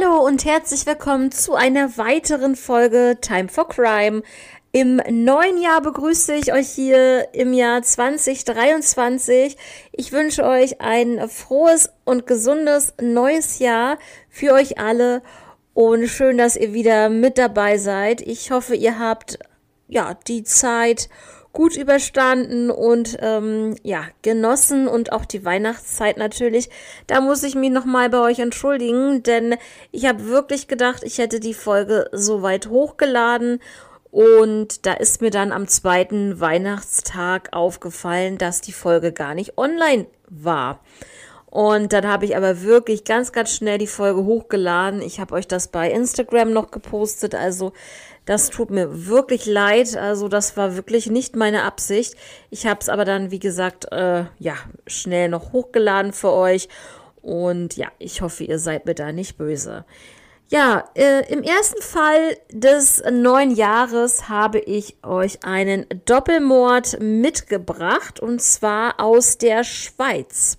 Hallo und herzlich willkommen zu einer weiteren Folge Time for Crime. Im neuen Jahr begrüße ich euch hier im Jahr 2023. Ich wünsche euch ein frohes und gesundes neues Jahr für euch alle und schön, dass ihr wieder mit dabei seid. Ich hoffe, ihr habt ja die Zeit, gut überstanden und ähm, ja, genossen und auch die Weihnachtszeit natürlich. Da muss ich mich nochmal bei euch entschuldigen, denn ich habe wirklich gedacht, ich hätte die Folge so weit hochgeladen. Und da ist mir dann am zweiten Weihnachtstag aufgefallen, dass die Folge gar nicht online war. Und dann habe ich aber wirklich ganz, ganz schnell die Folge hochgeladen. Ich habe euch das bei Instagram noch gepostet. Also das tut mir wirklich leid. Also das war wirklich nicht meine Absicht. Ich habe es aber dann, wie gesagt, äh, ja, schnell noch hochgeladen für euch. Und ja, ich hoffe, ihr seid mir da nicht böse. Ja, äh, im ersten Fall des neuen Jahres habe ich euch einen Doppelmord mitgebracht und zwar aus der Schweiz.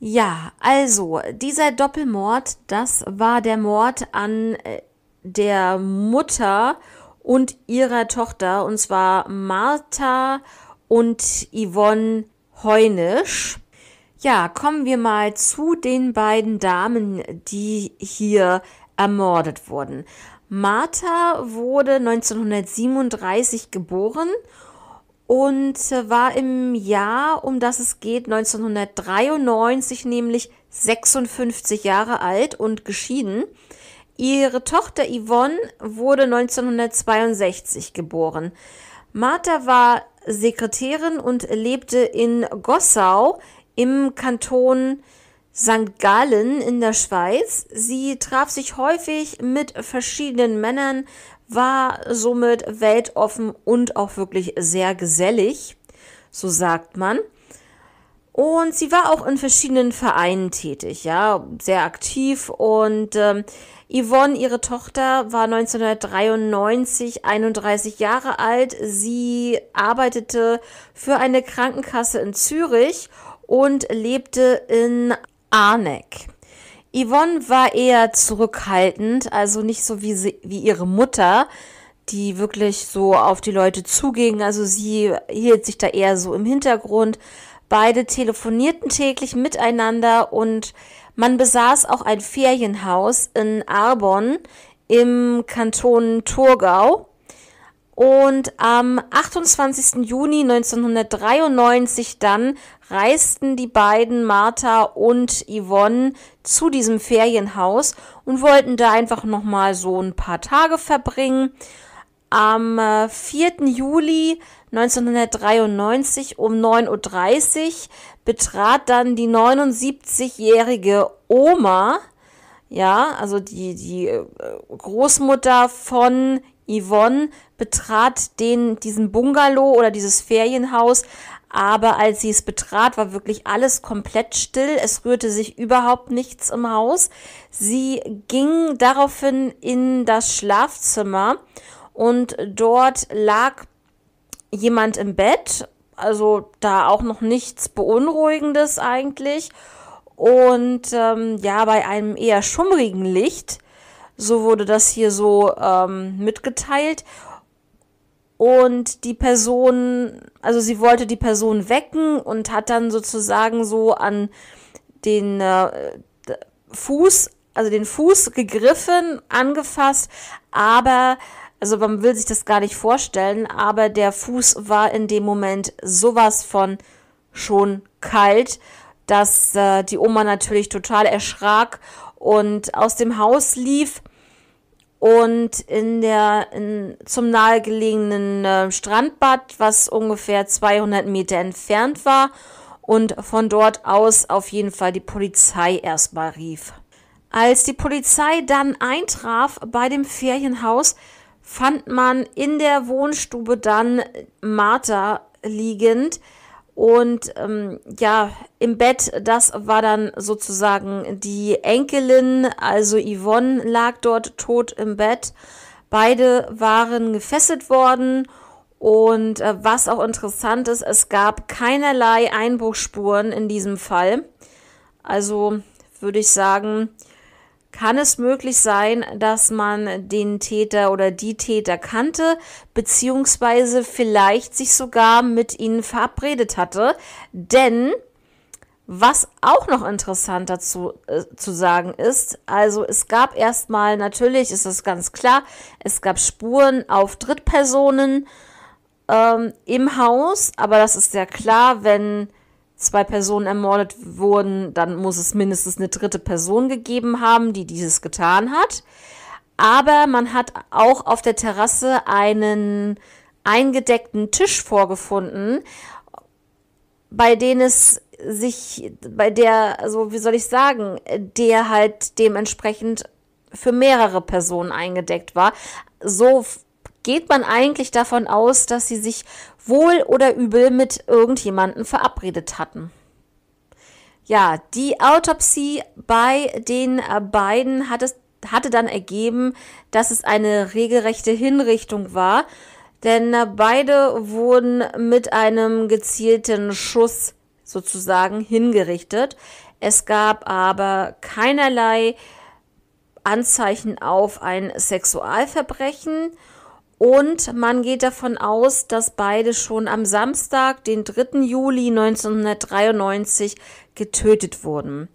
Ja, also dieser Doppelmord, das war der Mord an äh, der Mutter und ihrer Tochter, und zwar Martha und Yvonne Heunisch. Ja, kommen wir mal zu den beiden Damen, die hier ermordet wurden. Martha wurde 1937 geboren und äh, war im Jahr, um das es geht, 1993 nämlich 56 Jahre alt und geschieden. Ihre Tochter Yvonne wurde 1962 geboren. Martha war Sekretärin und lebte in Gossau im Kanton St. Gallen in der Schweiz. Sie traf sich häufig mit verschiedenen Männern, war somit weltoffen und auch wirklich sehr gesellig, so sagt man. Und sie war auch in verschiedenen Vereinen tätig, ja, sehr aktiv. Und ähm, Yvonne, ihre Tochter, war 1993 31 Jahre alt. Sie arbeitete für eine Krankenkasse in Zürich und lebte in Arneck. Yvonne war eher zurückhaltend, also nicht so wie, sie, wie ihre Mutter, die wirklich so auf die Leute zuging. Also sie hielt sich da eher so im Hintergrund. Beide telefonierten täglich miteinander und man besaß auch ein Ferienhaus in Arbon im Kanton Thurgau. Und am 28. Juni 1993 dann reisten die beiden Martha und Yvonne zu diesem Ferienhaus und wollten da einfach nochmal so ein paar Tage verbringen. Am 4. Äh, Juli 1993 um 9.30 Uhr betrat dann die 79-jährige Oma, ja, also die, die äh, Großmutter von Yvonne betrat den, diesen Bungalow oder dieses Ferienhaus, aber als sie es betrat, war wirklich alles komplett still. Es rührte sich überhaupt nichts im Haus. Sie ging daraufhin in das Schlafzimmer und dort lag jemand im Bett. Also da auch noch nichts Beunruhigendes eigentlich. Und ähm, ja, bei einem eher schummrigen Licht so wurde das hier so ähm, mitgeteilt. Und die Person, also sie wollte die Person wecken und hat dann sozusagen so an den äh, Fuß, also den Fuß gegriffen, angefasst, aber, also man will sich das gar nicht vorstellen, aber der Fuß war in dem Moment sowas von schon kalt, dass äh, die Oma natürlich total erschrak und aus dem Haus lief und in der, in, zum nahegelegenen äh, Strandbad, was ungefähr 200 Meter entfernt war und von dort aus auf jeden Fall die Polizei erstmal rief. Als die Polizei dann eintraf bei dem Ferienhaus, fand man in der Wohnstube dann Martha liegend, und ähm, ja, im Bett, das war dann sozusagen die Enkelin, also Yvonne lag dort tot im Bett. Beide waren gefesselt worden. Und äh, was auch interessant ist, es gab keinerlei Einbruchspuren in diesem Fall. Also würde ich sagen, kann es möglich sein, dass man den Täter oder die Täter kannte, beziehungsweise vielleicht sich sogar mit ihnen verabredet hatte. Denn was auch noch interessant dazu äh, zu sagen ist, also es gab erstmal, natürlich ist das ganz klar, es gab Spuren auf Drittpersonen ähm, im Haus, aber das ist ja klar, wenn zwei Personen ermordet wurden, dann muss es mindestens eine dritte Person gegeben haben, die dieses getan hat. Aber man hat auch auf der Terrasse einen eingedeckten Tisch vorgefunden, bei dem es sich, bei der, also wie soll ich sagen, der halt dementsprechend für mehrere Personen eingedeckt war. So geht man eigentlich davon aus, dass sie sich wohl oder übel mit irgendjemanden verabredet hatten. Ja, die Autopsie bei den äh, beiden hat es, hatte dann ergeben, dass es eine regelrechte Hinrichtung war, denn äh, beide wurden mit einem gezielten Schuss sozusagen hingerichtet. Es gab aber keinerlei Anzeichen auf ein Sexualverbrechen und man geht davon aus, dass beide schon am Samstag, den 3. Juli 1993, getötet wurden.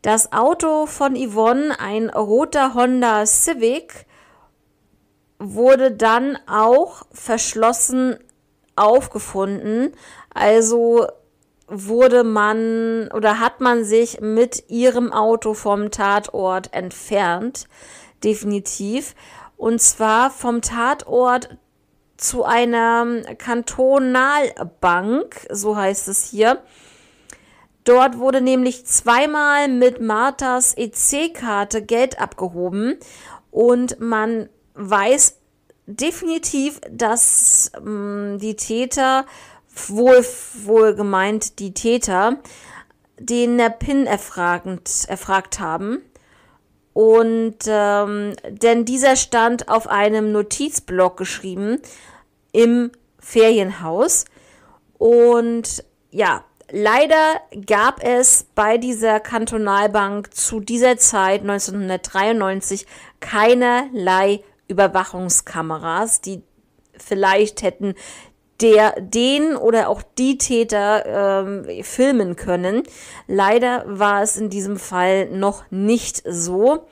Das Auto von Yvonne, ein roter Honda Civic, wurde dann auch verschlossen aufgefunden. Also wurde man oder hat man sich mit ihrem Auto vom Tatort entfernt. Definitiv. Und zwar vom Tatort zu einer Kantonalbank, so heißt es hier. Dort wurde nämlich zweimal mit Marthas EC-Karte Geld abgehoben und man weiß definitiv, dass mh, hm, die Täter, wohl, wohl gemeint die Täter, den PIN erfragend, erfragt haben. Und ähm, denn dieser stand auf einem Notizblock geschrieben im Ferienhaus. Und ja, leider gab es bei dieser Kantonalbank zu dieser Zeit 1993 keinerlei Überwachungskameras, die vielleicht hätten der den oder auch die Täter ähm, filmen können. Leider war es in diesem Fall noch nicht so.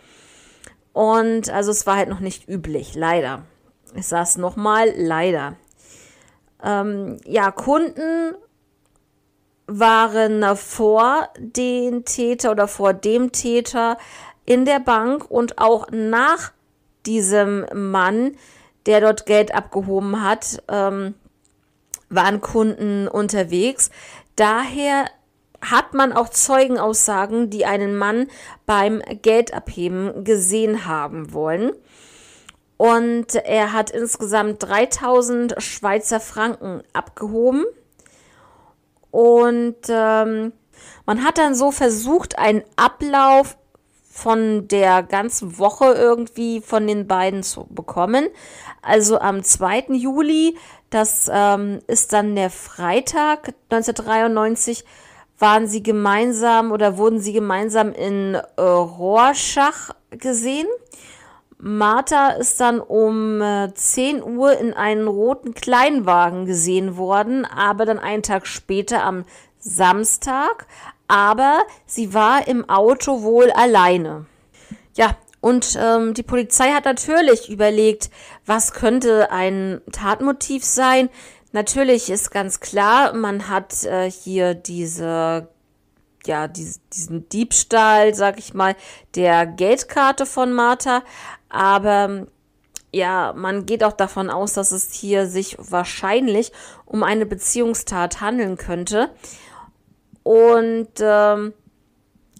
Und also es war halt noch nicht üblich, leider. Ich sage es nochmal, leider. Ähm, ja, Kunden waren vor den Täter oder vor dem Täter in der Bank und auch nach diesem Mann, der dort Geld abgehoben hat. Ähm, waren Kunden unterwegs. Daher hat man auch Zeugenaussagen, die einen Mann beim Geld abheben gesehen haben wollen. Und er hat insgesamt 3000 Schweizer Franken abgehoben. Und ähm, man hat dann so versucht, einen Ablauf von der ganzen Woche irgendwie von den beiden zu bekommen. Also am 2. Juli das ähm, ist dann der Freitag 1993 waren sie gemeinsam oder wurden sie gemeinsam in äh, Rorschach gesehen. Martha ist dann um äh, 10 Uhr in einen roten Kleinwagen gesehen worden, aber dann einen Tag später am Samstag. Aber sie war im Auto wohl alleine. Ja, und ähm, die Polizei hat natürlich überlegt, was könnte ein Tatmotiv sein? Natürlich ist ganz klar, man hat äh, hier diese ja, diese, diesen Diebstahl, sag ich mal, der Geldkarte von Martha. Aber ja, man geht auch davon aus, dass es hier sich wahrscheinlich um eine Beziehungstat handeln könnte. Und ähm,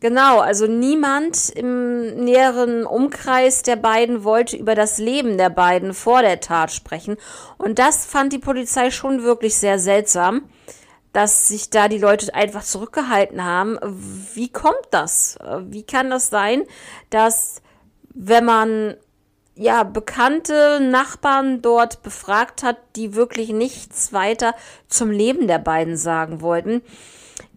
Genau, also niemand im näheren Umkreis der beiden wollte über das Leben der beiden vor der Tat sprechen. Und das fand die Polizei schon wirklich sehr seltsam, dass sich da die Leute einfach zurückgehalten haben. Wie kommt das? Wie kann das sein, dass wenn man ja bekannte Nachbarn dort befragt hat, die wirklich nichts weiter zum Leben der beiden sagen wollten,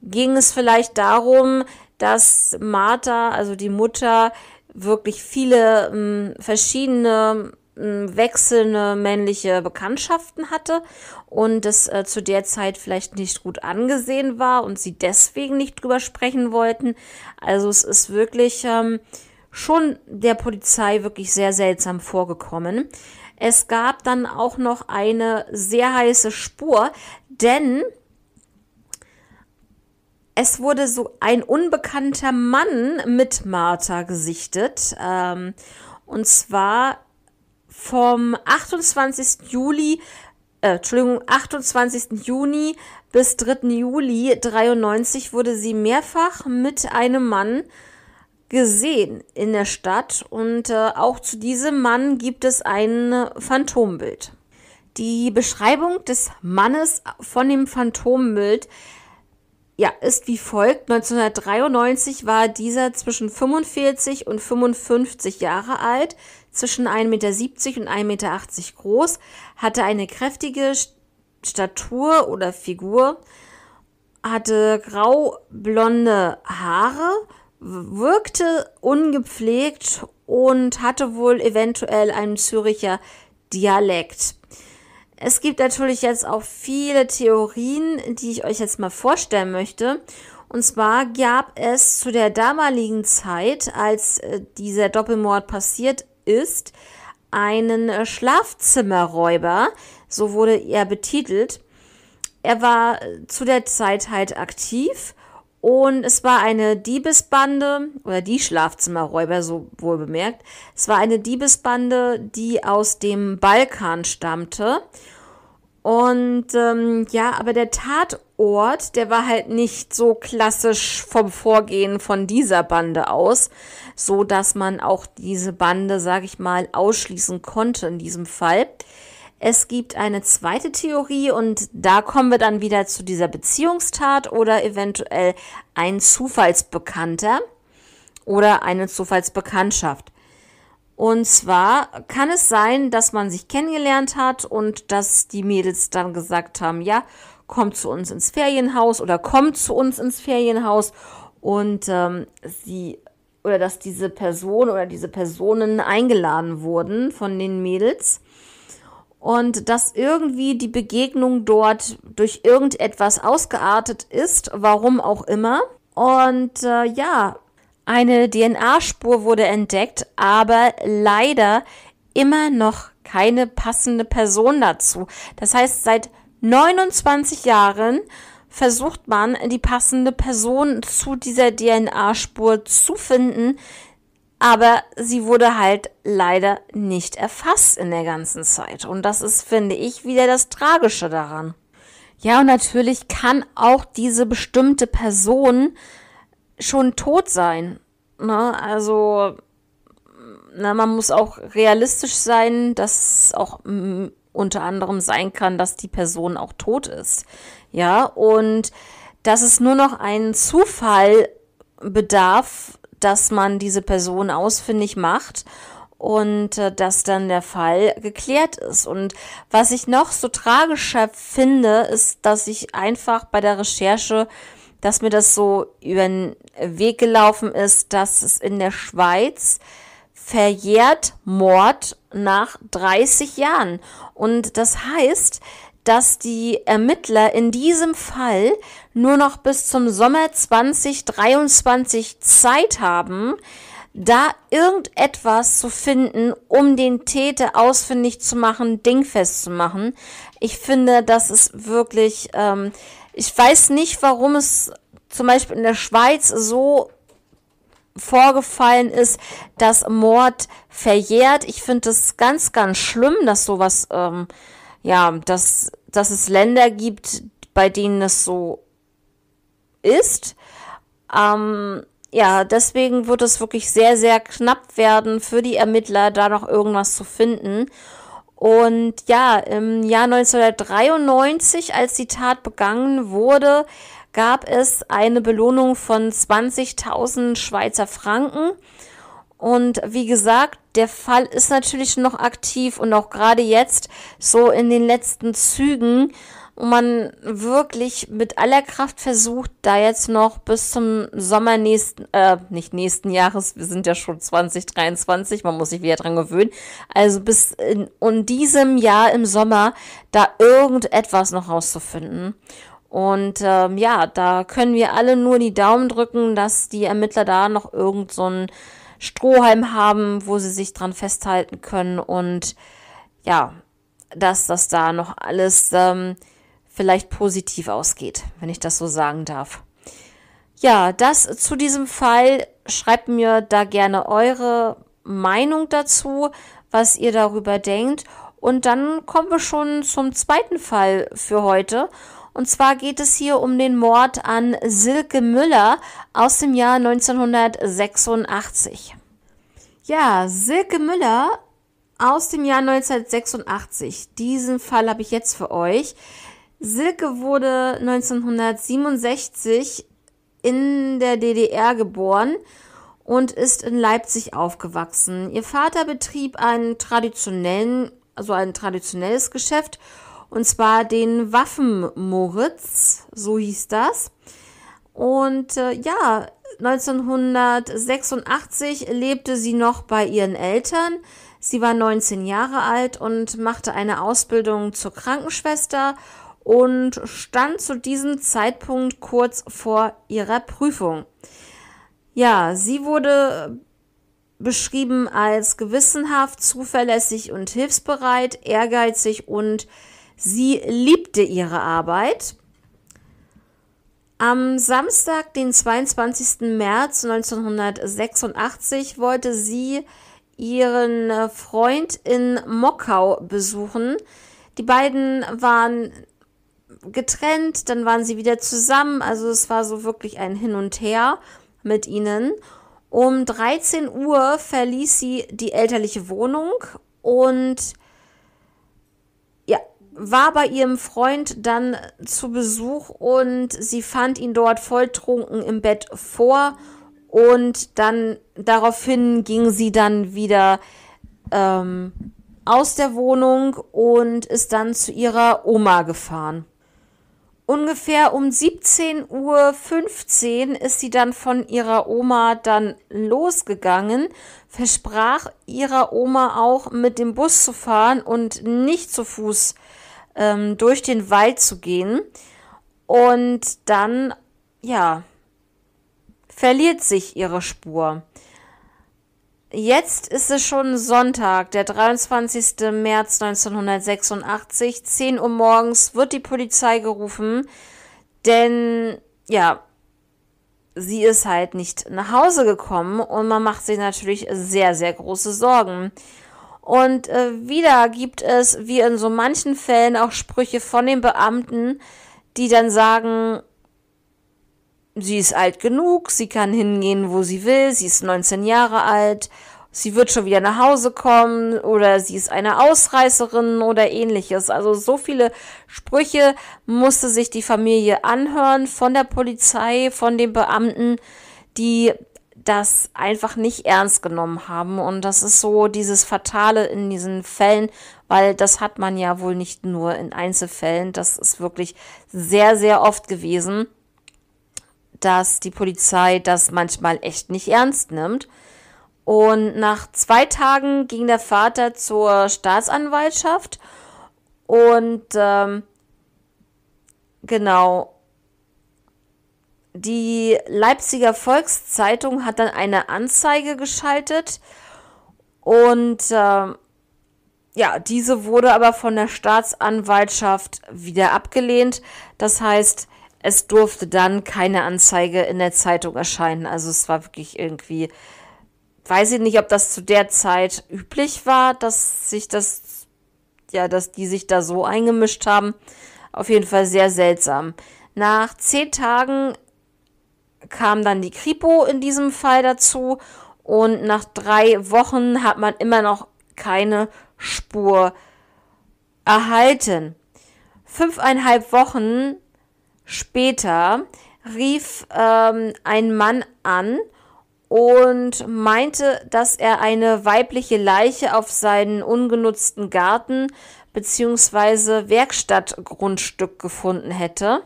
ging es vielleicht darum, dass Martha, also die Mutter, wirklich viele ähm, verschiedene ähm, wechselnde männliche Bekanntschaften hatte und das äh, zu der Zeit vielleicht nicht gut angesehen war und sie deswegen nicht drüber sprechen wollten. Also es ist wirklich ähm, schon der Polizei wirklich sehr seltsam vorgekommen. Es gab dann auch noch eine sehr heiße Spur, denn es wurde so ein unbekannter Mann mit Martha gesichtet. Ähm, und zwar vom 28. Juli, äh, Entschuldigung, 28. Juni bis 3. Juli 93 wurde sie mehrfach mit einem Mann gesehen in der Stadt und äh, auch zu diesem Mann gibt es ein Phantombild. Die Beschreibung des Mannes von dem Phantombild ja, ist wie folgt. 1993 war dieser zwischen 45 und 55 Jahre alt, zwischen 1,70 Meter und 1,80 Meter groß, hatte eine kräftige Statur oder Figur, hatte graublonde Haare, wirkte ungepflegt und hatte wohl eventuell einen Züricher Dialekt. Es gibt natürlich jetzt auch viele Theorien, die ich euch jetzt mal vorstellen möchte. Und zwar gab es zu der damaligen Zeit, als äh, dieser Doppelmord passiert ist, einen äh, Schlafzimmerräuber, so wurde er betitelt. Er war äh, zu der Zeit halt aktiv und es war eine Diebesbande oder die Schlafzimmerräuber, so wohl bemerkt. Es war eine Diebesbande, die aus dem Balkan stammte. Und ähm, ja, aber der Tatort, der war halt nicht so klassisch vom Vorgehen von dieser Bande aus, so dass man auch diese Bande, sag ich mal, ausschließen konnte in diesem Fall. Es gibt eine zweite Theorie und da kommen wir dann wieder zu dieser Beziehungstat oder eventuell ein Zufallsbekannter oder eine Zufallsbekanntschaft. Und zwar kann es sein, dass man sich kennengelernt hat und dass die Mädels dann gesagt haben, ja, kommt zu uns ins Ferienhaus oder kommt zu uns ins Ferienhaus und ähm, sie oder dass diese Person oder diese Personen eingeladen wurden von den Mädels und dass irgendwie die Begegnung dort durch irgendetwas ausgeartet ist, warum auch immer. Und äh, ja, eine DNA-Spur wurde entdeckt, aber leider immer noch keine passende Person dazu. Das heißt, seit 29 Jahren versucht man, die passende Person zu dieser DNA-Spur zu finden aber sie wurde halt leider nicht erfasst in der ganzen Zeit. Und das ist, finde ich, wieder das Tragische daran. Ja, und natürlich kann auch diese bestimmte Person schon tot sein. Ne? Also, na, man muss auch realistisch sein, dass auch unter anderem sein kann, dass die Person auch tot ist. Ja, und dass es nur noch einen Zufall bedarf, dass man diese Person ausfindig macht und äh, dass dann der Fall geklärt ist. Und was ich noch so tragischer finde, ist, dass ich einfach bei der Recherche, dass mir das so über den Weg gelaufen ist, dass es in der Schweiz verjährt Mord nach 30 Jahren. Und das heißt, dass die Ermittler in diesem Fall nur noch bis zum Sommer 2023 Zeit haben, da irgendetwas zu finden, um den Täter ausfindig zu machen, dingfest zu machen. Ich finde, das ist wirklich, ähm, ich weiß nicht, warum es zum Beispiel in der Schweiz so vorgefallen ist, dass Mord verjährt. Ich finde es ganz, ganz schlimm, dass sowas, ähm, ja, dass dass es Länder gibt, bei denen es so ist. Ähm, ja, deswegen wird es wirklich sehr, sehr knapp werden für die Ermittler, da noch irgendwas zu finden. Und ja, im Jahr 1993, als die Tat begangen wurde, gab es eine Belohnung von 20.000 Schweizer Franken und wie gesagt, der Fall ist natürlich noch aktiv und auch gerade jetzt, so in den letzten Zügen, man wirklich mit aller Kraft versucht, da jetzt noch bis zum Sommer nächsten, äh, nicht nächsten Jahres, wir sind ja schon 2023, man muss sich wieder dran gewöhnen, also bis in, in diesem Jahr im Sommer da irgendetwas noch rauszufinden. Und ähm, ja, da können wir alle nur die Daumen drücken, dass die Ermittler da noch irgend so ein Strohhalm haben, wo sie sich dran festhalten können und ja, dass das da noch alles ähm, vielleicht positiv ausgeht, wenn ich das so sagen darf. Ja, das zu diesem Fall. Schreibt mir da gerne eure Meinung dazu, was ihr darüber denkt. Und dann kommen wir schon zum zweiten Fall für heute. Und zwar geht es hier um den Mord an Silke Müller aus dem Jahr 1986. Ja, Silke Müller aus dem Jahr 1986. Diesen Fall habe ich jetzt für euch. Silke wurde 1967 in der DDR geboren und ist in Leipzig aufgewachsen. Ihr Vater betrieb einen traditionellen, also ein traditionelles Geschäft und zwar den Waffenmoritz, so hieß das. Und äh, ja, 1986 lebte sie noch bei ihren Eltern. Sie war 19 Jahre alt und machte eine Ausbildung zur Krankenschwester und stand zu diesem Zeitpunkt kurz vor ihrer Prüfung. Ja, sie wurde beschrieben als gewissenhaft, zuverlässig und hilfsbereit, ehrgeizig und Sie liebte ihre Arbeit. Am Samstag, den 22. März 1986, wollte sie ihren äh, Freund in Mokau besuchen. Die beiden waren getrennt, dann waren sie wieder zusammen. Also es war so wirklich ein Hin und Her mit ihnen. Um 13 Uhr verließ sie die elterliche Wohnung und war bei ihrem Freund dann zu Besuch und sie fand ihn dort volltrunken im Bett vor und dann daraufhin ging sie dann wieder ähm, aus der Wohnung und ist dann zu ihrer Oma gefahren. Ungefähr um 17.15 Uhr ist sie dann von ihrer Oma dann losgegangen, versprach ihrer Oma auch, mit dem Bus zu fahren und nicht zu Fuß zu ähm, durch den Wald zu gehen. Und dann, ja, verliert sich ihre Spur. Jetzt ist es schon Sonntag, der 23. März 1986, 10 Uhr morgens wird die Polizei gerufen, denn ja, sie ist halt nicht nach Hause gekommen und man macht sich natürlich sehr, sehr große Sorgen. Und äh, wieder gibt es, wie in so manchen Fällen, auch Sprüche von den Beamten, die dann sagen, sie ist alt genug, sie kann hingehen, wo sie will, sie ist 19 Jahre alt, sie wird schon wieder nach Hause kommen oder sie ist eine Ausreißerin oder ähnliches. Also so viele Sprüche musste sich die Familie anhören von der Polizei, von den Beamten, die das einfach nicht ernst genommen haben. Und das ist so dieses Fatale in diesen Fällen, weil das hat man ja wohl nicht nur in Einzelfällen. Das ist wirklich sehr, sehr oft gewesen, dass die Polizei das manchmal echt nicht ernst nimmt. Und nach zwei Tagen ging der Vater zur Staatsanwaltschaft und ähm, genau, die Leipziger Volkszeitung hat dann eine Anzeige geschaltet und äh, ja, diese wurde aber von der Staatsanwaltschaft wieder abgelehnt. Das heißt, es durfte dann keine Anzeige in der Zeitung erscheinen. Also es war wirklich irgendwie, weiß ich nicht, ob das zu der Zeit üblich war, dass sich das, ja, dass die sich da so eingemischt haben. Auf jeden Fall sehr seltsam. Nach zehn Tagen kam dann die Kripo in diesem Fall dazu und nach drei Wochen hat man immer noch keine Spur erhalten. Fünfeinhalb Wochen später rief ähm, ein Mann an und meinte, dass er eine weibliche Leiche auf seinen ungenutzten Garten bzw. Werkstattgrundstück gefunden hätte.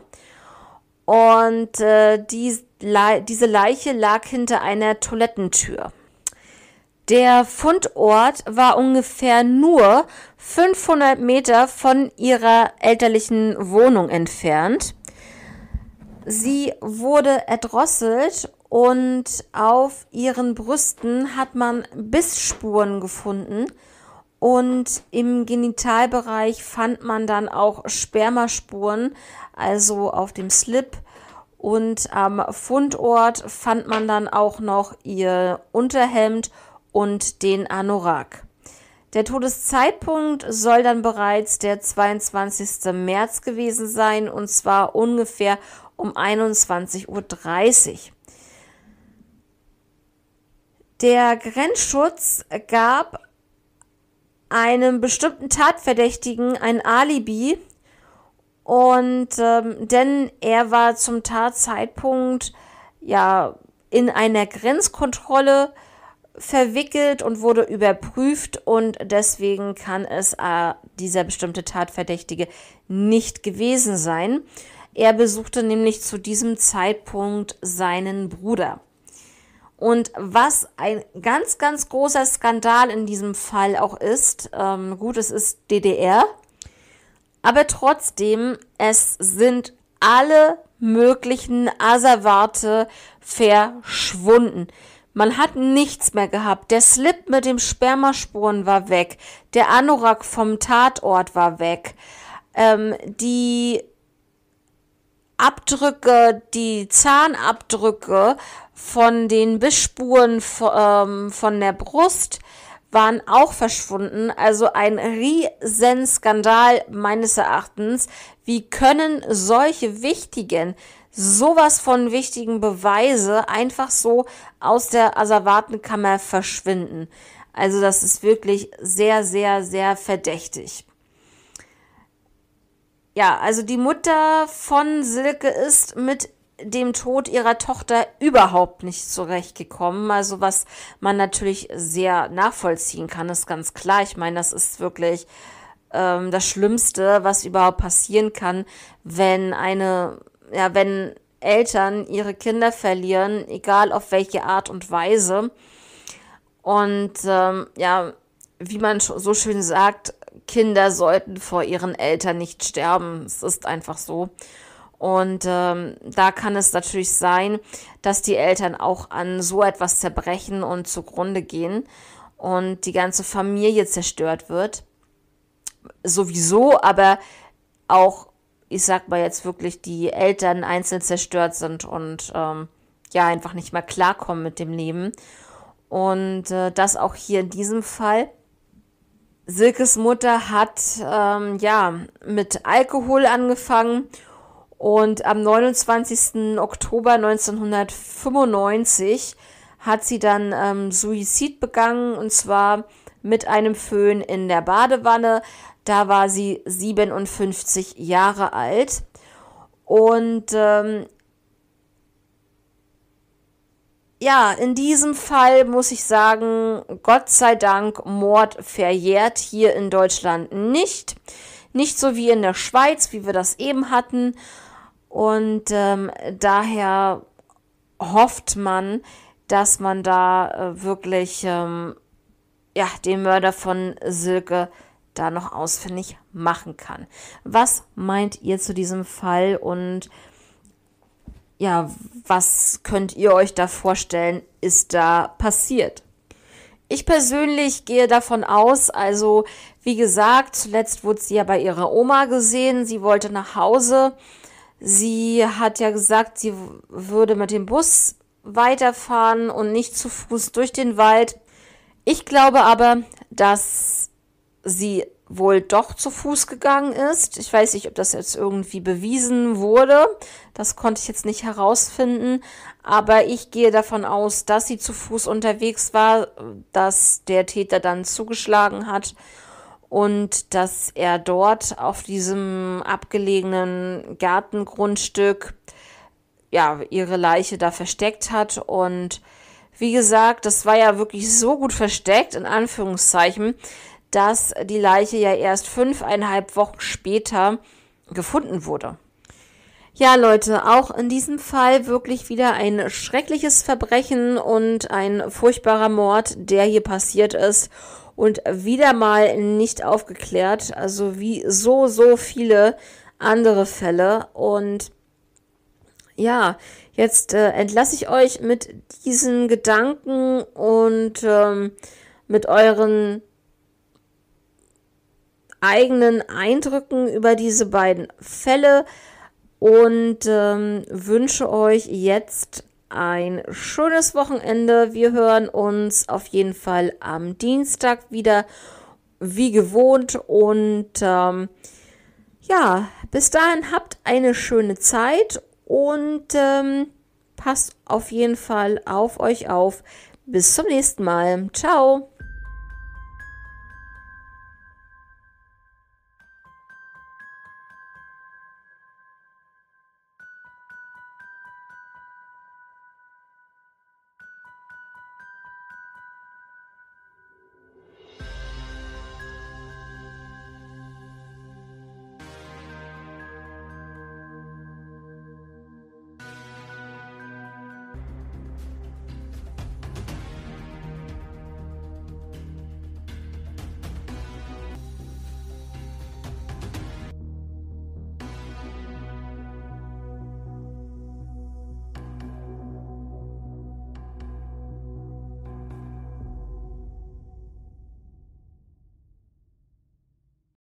Und äh, die, Le diese Leiche lag hinter einer Toilettentür. Der Fundort war ungefähr nur 500 Meter von ihrer elterlichen Wohnung entfernt. Sie wurde erdrosselt und auf ihren Brüsten hat man Bissspuren gefunden und im Genitalbereich fand man dann auch Spermaspuren, also auf dem Slip und am Fundort fand man dann auch noch ihr Unterhemd und den Anorak. Der Todeszeitpunkt soll dann bereits der 22. März gewesen sein, und zwar ungefähr um 21.30 Uhr. Der Grenzschutz gab einem bestimmten Tatverdächtigen ein Alibi und ähm, denn er war zum Tatzeitpunkt ja in einer Grenzkontrolle verwickelt und wurde überprüft und deswegen kann es äh, dieser bestimmte Tatverdächtige nicht gewesen sein. Er besuchte nämlich zu diesem Zeitpunkt seinen Bruder. Und was ein ganz, ganz großer Skandal in diesem Fall auch ist, ähm, gut, es ist DDR, aber trotzdem, es sind alle möglichen Asservate verschwunden. Man hat nichts mehr gehabt. Der Slip mit dem Spermaspuren war weg. Der Anorak vom Tatort war weg. Ähm, die Abdrücke, die Zahnabdrücke von den Bissspuren ähm, von der Brust waren auch verschwunden. Also ein Riesenskandal meines Erachtens. Wie können solche wichtigen, sowas von wichtigen Beweise einfach so aus der Asservatenkammer verschwinden? Also das ist wirklich sehr, sehr, sehr verdächtig. Ja, also die Mutter von Silke ist mit dem Tod ihrer Tochter überhaupt nicht zurechtgekommen. Also was man natürlich sehr nachvollziehen kann, ist ganz klar. Ich meine, das ist wirklich ähm, das Schlimmste, was überhaupt passieren kann, wenn eine, ja, wenn Eltern ihre Kinder verlieren, egal auf welche Art und Weise. Und ähm, ja, wie man so schön sagt, Kinder sollten vor ihren Eltern nicht sterben. Es ist einfach so. Und ähm, da kann es natürlich sein, dass die Eltern auch an so etwas zerbrechen und zugrunde gehen und die ganze Familie zerstört wird. Sowieso, aber auch, ich sag mal jetzt wirklich, die Eltern einzeln zerstört sind und ähm, ja, einfach nicht mehr klarkommen mit dem Leben. Und äh, das auch hier in diesem Fall. Silkes Mutter hat ähm, ja mit Alkohol angefangen und am 29. Oktober 1995 hat sie dann ähm, Suizid begangen und zwar mit einem Föhn in der Badewanne. Da war sie 57 Jahre alt. Und ähm, ja, in diesem Fall muss ich sagen, Gott sei Dank, Mord verjährt hier in Deutschland nicht. Nicht so wie in der Schweiz, wie wir das eben hatten, und ähm, daher hofft man, dass man da äh, wirklich ähm, ja, den Mörder von Silke da noch ausfindig machen kann. Was meint ihr zu diesem Fall und ja, was könnt ihr euch da vorstellen, ist da passiert? Ich persönlich gehe davon aus, also wie gesagt, zuletzt wurde sie ja bei ihrer Oma gesehen, sie wollte nach Hause Sie hat ja gesagt, sie würde mit dem Bus weiterfahren und nicht zu Fuß durch den Wald. Ich glaube aber, dass sie wohl doch zu Fuß gegangen ist. Ich weiß nicht, ob das jetzt irgendwie bewiesen wurde. Das konnte ich jetzt nicht herausfinden. Aber ich gehe davon aus, dass sie zu Fuß unterwegs war, dass der Täter dann zugeschlagen hat und dass er dort auf diesem abgelegenen Gartengrundstück ja ihre Leiche da versteckt hat und wie gesagt, das war ja wirklich so gut versteckt in Anführungszeichen, dass die Leiche ja erst fünfeinhalb Wochen später gefunden wurde. Ja, Leute, auch in diesem Fall wirklich wieder ein schreckliches Verbrechen und ein furchtbarer Mord, der hier passiert ist und wieder mal nicht aufgeklärt. Also wie so, so viele andere Fälle. Und ja, jetzt äh, entlasse ich euch mit diesen Gedanken und ähm, mit euren eigenen Eindrücken über diese beiden Fälle und ähm, wünsche euch jetzt ein schönes Wochenende. Wir hören uns auf jeden Fall am Dienstag wieder, wie gewohnt. Und ähm, ja, bis dahin habt eine schöne Zeit und ähm, passt auf jeden Fall auf euch auf. Bis zum nächsten Mal. Ciao.